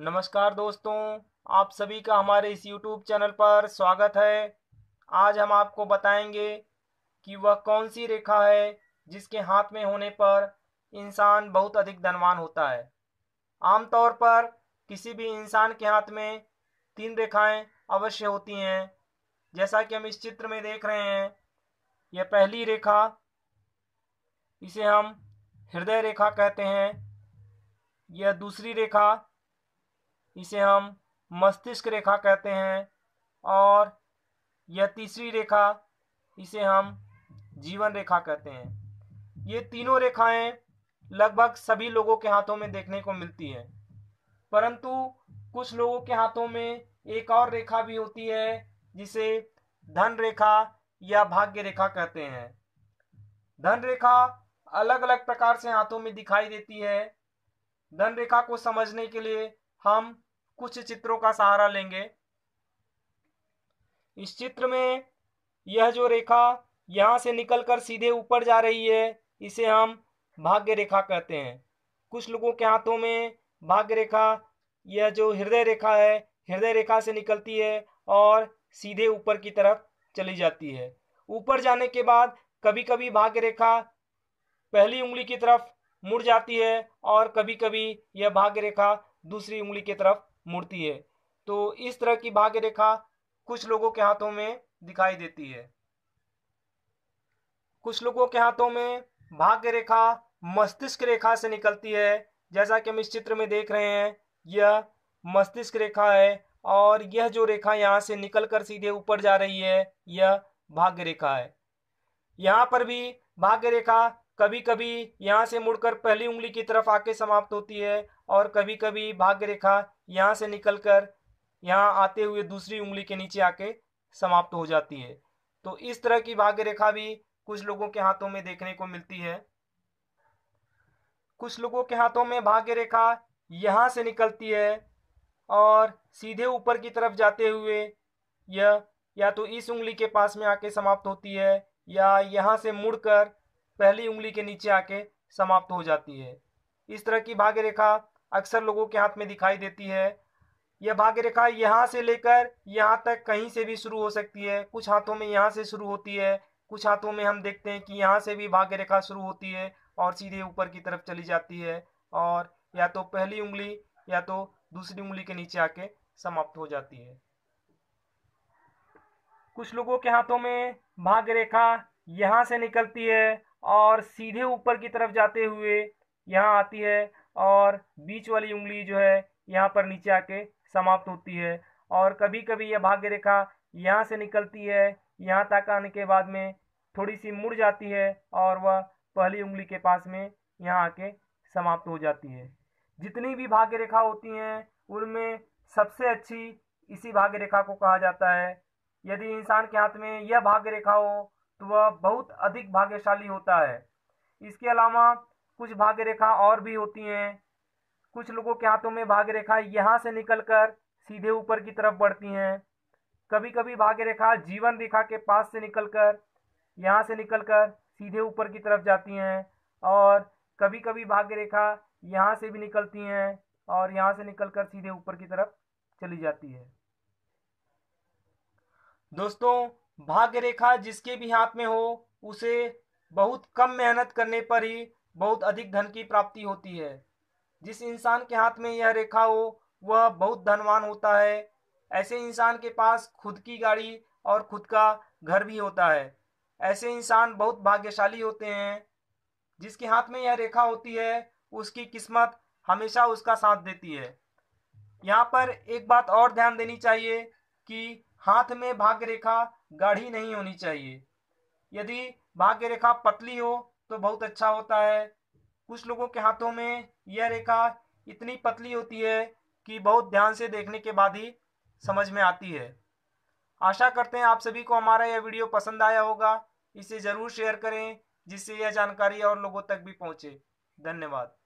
नमस्कार दोस्तों आप सभी का हमारे इस यूट्यूब चैनल पर स्वागत है आज हम आपको बताएंगे कि वह कौन सी रेखा है जिसके हाथ में होने पर इंसान बहुत अधिक धनवान होता है आमतौर पर किसी भी इंसान के हाथ में तीन रेखाएं अवश्य होती हैं जैसा कि हम इस चित्र में देख रहे हैं यह पहली रेखा इसे हम हृदय रेखा कहते हैं यह दूसरी रेखा इसे हम मस्तिष्क रेखा कहते हैं और यह तीसरी रेखा इसे हम जीवन रेखा कहते हैं ये तीनों रेखाएं लगभग सभी लोगों के हाथों में देखने को मिलती है परंतु कुछ लोगों के हाथों में एक और रेखा भी होती है जिसे धन रेखा या भाग्य रेखा कहते हैं धन रेखा अलग अलग प्रकार से हाथों में दिखाई देती है धन रेखा को समझने के लिए हम कुछ चित्रों का सहारा लेंगे इस चित्र में यह जो रेखा यहाँ से निकलकर सीधे ऊपर जा रही है इसे हम भाग्य रेखा कहते हैं कुछ लोगों के हाथों में भाग्य रेखा यह जो हृदय रेखा है हृदय रेखा से निकलती है और सीधे ऊपर की तरफ चली जाती है ऊपर जाने के बाद कभी कभी भाग्य रेखा पहली उंगली की तरफ मुड़ जाती है और कभी कभी यह भाग्य रेखा दूसरी उंगली की तरफ मुड़ती है तो इस तरह की भाग्य रेखा कुछ लोगों के हाथों में दिखाई देती है कुछ लोगों के हाथों में भाग्य रेखा मस्तिष्क रेखा से निकलती है जैसा कि हम इस चित्र में देख रहे हैं यह मस्तिष्क रेखा है और यह जो रेखा यहाँ से निकलकर सीधे ऊपर जा रही है यह भाग्य रेखा है यहाँ पर भी भाग्य रेखा कभी कभी यहाँ से मुड़कर पहली उंगली की तरफ आके समाप्त होती है और कभी कभी भाग्य रेखा यहाँ से निकलकर यहाँ आते हुए दूसरी उंगली के नीचे आके समाप्त हो जाती है तो इस तरह की भाग्य रेखा भी कुछ लोगों के हाथों में देखने को मिलती है कुछ लोगों के हाथों में भाग्य रेखा यहाँ से निकलती है और सीधे ऊपर की तरफ जाते हुए यह या तो इस उंगली के पास में आके समाप्त होती है या यहाँ से मुड़कर पहली उंगली के नीचे आके समाप्त हो जाती है इस तरह की भाग्य रेखा अक्सर लोगों के हाथ में दिखाई देती है यह भाग्य रेखा यहाँ से लेकर यहाँ तक कहीं से भी शुरू हो सकती है कुछ हाथों में यहाँ से शुरू होती है कुछ हाथों में हम देखते हैं कि यहाँ से भी भाग्य रेखा शुरू होती है और सीधे ऊपर की तरफ चली जाती है और या तो पहली उंगली या तो दूसरी उंगली के नीचे आके समाप्त हो जाती है कुछ लोगों के हाथों में भाग्य रेखा यहाँ से निकलती है और सीधे ऊपर की तरफ जाते हुए यहाँ आती है और बीच वाली उंगली जो है यहाँ पर नीचे आके समाप्त होती है और कभी कभी यह भाग्य रेखा यहाँ से निकलती है यहाँ तक आने के बाद में थोड़ी सी मुड़ जाती है और वह पहली उंगली के पास में यहाँ आके समाप्त हो जाती है जितनी भी भाग्य रेखा होती हैं उनमें सबसे अच्छी इसी भाग्य रेखा को कहा जाता है यदि इंसान के हाथ में यह भाग्य रेखा हो तो वह बहुत अधिक भाग्यशाली होता है इसके अलावा कुछ भाग्य रेखा और भी होती हैं कुछ लोगों के हाथों में भाग्य रेखा यहाँ से निकलकर सीधे ऊपर की तरफ बढ़ती हैं कभी कभी भाग्य रेखा जीवन रेखा के पास से निकलकर यहाँ से निकलकर सीधे ऊपर की तरफ जाती हैं और कभी कभी भाग्य रेखा यहाँ से भी निकलती हैं और यहाँ से निकलकर सीधे ऊपर की तरफ चली जाती है दोस्तों भाग्य रेखा जिसके भी हाथ में हो उसे बहुत कम मेहनत करने पर ही बहुत अधिक धन की प्राप्ति होती है जिस इंसान के हाथ में यह रेखा हो वह बहुत धनवान होता है ऐसे इंसान के पास खुद की गाड़ी और खुद का घर भी होता है ऐसे इंसान बहुत भाग्यशाली होते हैं जिसके हाथ में यह रेखा होती है उसकी किस्मत हमेशा उसका साथ देती है यहाँ पर एक बात और ध्यान देनी चाहिए कि हाथ में भाग्य रेखा गाढ़ी नहीं होनी चाहिए यदि भाग्य रेखा पतली हो तो बहुत अच्छा होता है कुछ लोगों के हाथों में यह रेखा इतनी पतली होती है कि बहुत ध्यान से देखने के बाद ही समझ में आती है आशा करते हैं आप सभी को हमारा यह वीडियो पसंद आया होगा इसे ज़रूर शेयर करें जिससे यह जानकारी और लोगों तक भी पहुँचे धन्यवाद